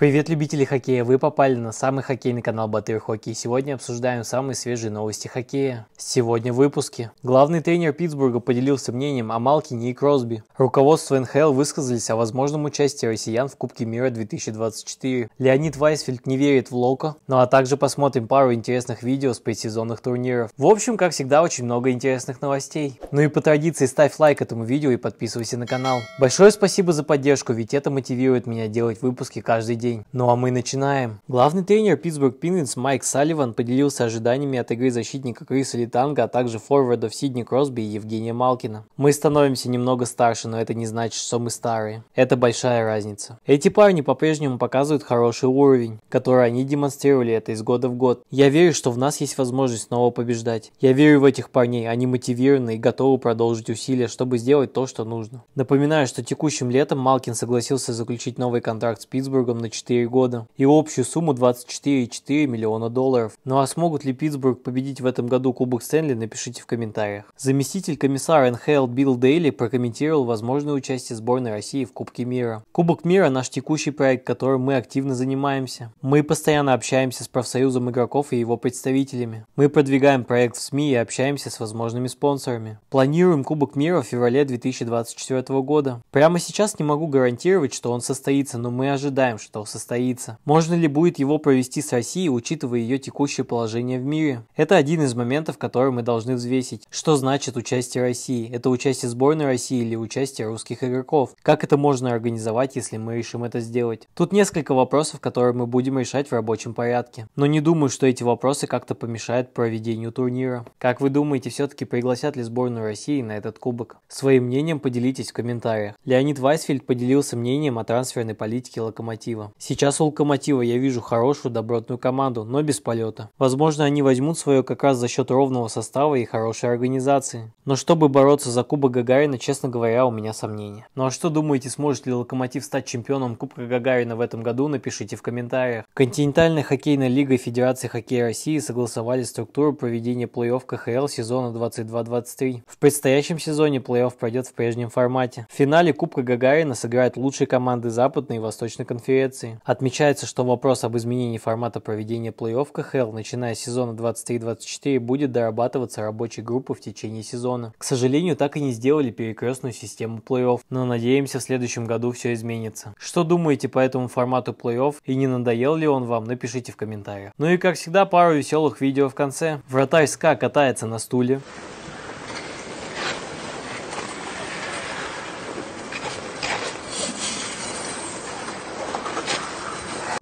Привет, любители хоккея! Вы попали на самый хоккейный канал Батыр Хоккей. Сегодня обсуждаем самые свежие новости хоккея. Сегодня в выпуске. Главный тренер Питтсбурга поделился мнением о Малкине и Кросби. Руководство НХЛ высказались о возможном участии россиян в Кубке мира 2024. Леонид Вайсфельд не верит в Лока. Ну а также посмотрим пару интересных видео с предсезонных турниров. В общем, как всегда, очень много интересных новостей. Ну и по традиции ставь лайк этому видео и подписывайся на канал. Большое спасибо за поддержку, ведь это мотивирует меня делать выпуски каждый день день. Ну а мы начинаем. Главный тренер Питтсбург Пингвинс Майк Салливан поделился ожиданиями от игры защитника Криса Литанга, а также форвардов Сидни Кросби и Евгения Малкина. Мы становимся немного старше, но это не значит, что мы старые. Это большая разница. Эти парни по-прежнему показывают хороший уровень, который они демонстрировали это из года в год. Я верю, что в нас есть возможность снова побеждать. Я верю в этих парней, они мотивированы и готовы продолжить усилия, чтобы сделать то, что нужно. Напоминаю, что текущим летом Малкин согласился заключить новый контракт с Питтсбургом на 4 года и общую сумму 24,4 миллиона долларов. Ну а смогут ли Питтсбург победить в этом году Кубок Стэнли, напишите в комментариях. Заместитель комиссара НХЛ Билл Дейли прокомментировал возможное участие сборной России в Кубке мира. Кубок мира – наш текущий проект, которым мы активно занимаемся. Мы постоянно общаемся с профсоюзом игроков и его представителями. Мы продвигаем проект в СМИ и общаемся с возможными спонсорами. Планируем Кубок мира в феврале 2024 года. Прямо сейчас не могу гарантировать, что он состоится, но мы ожидаем, что что состоится. Можно ли будет его провести с Россией, учитывая ее текущее положение в мире? Это один из моментов, который мы должны взвесить. Что значит участие России? Это участие сборной России или участие русских игроков? Как это можно организовать, если мы решим это сделать? Тут несколько вопросов, которые мы будем решать в рабочем порядке. Но не думаю, что эти вопросы как-то помешают проведению турнира. Как вы думаете, все-таки пригласят ли сборную России на этот кубок? Своим мнением поделитесь в комментариях. Леонид Вайсфельд поделился мнением о трансферной политике Локомотива. Сейчас у Локомотива я вижу хорошую добротную команду, но без полета. Возможно, они возьмут свое как раз за счет ровного состава и хорошей организации. Но чтобы бороться за Кубок Гагарина, честно говоря, у меня сомнения. Ну а что думаете, сможет ли Локомотив стать чемпионом Кубка Гагарина в этом году, напишите в комментариях. Континентальная хоккейная лига Федерации хоккея России согласовали структуру проведения плей-офф КХЛ сезона 22-23. В предстоящем сезоне плей-офф пройдет в прежнем формате. В финале Кубка Гагарина сыграют лучшие команды Западной и Восточной конференции позиции. Отмечается, что вопрос об изменении формата проведения плей-офф КХЛ, начиная с сезона 23-24, будет дорабатываться рабочей группой в течение сезона. К сожалению, так и не сделали перекрестную систему плей-офф, но надеемся, в следующем году все изменится. Что думаете по этому формату плей-офф и не надоел ли он вам, напишите в комментариях. Ну и как всегда, пару веселых видео в конце. Вратарь СКА катается на стуле.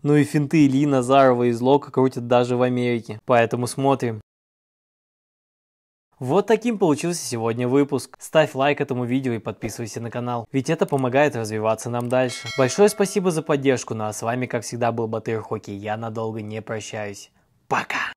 Ну и финты Ильи Назарова и злока крутят даже в Америке. Поэтому смотрим. Вот таким получился сегодня выпуск. Ставь лайк этому видео и подписывайся на канал, ведь это помогает развиваться нам дальше. Большое спасибо за поддержку, ну а с вами как всегда был Батыр Хоки, я надолго не прощаюсь. Пока!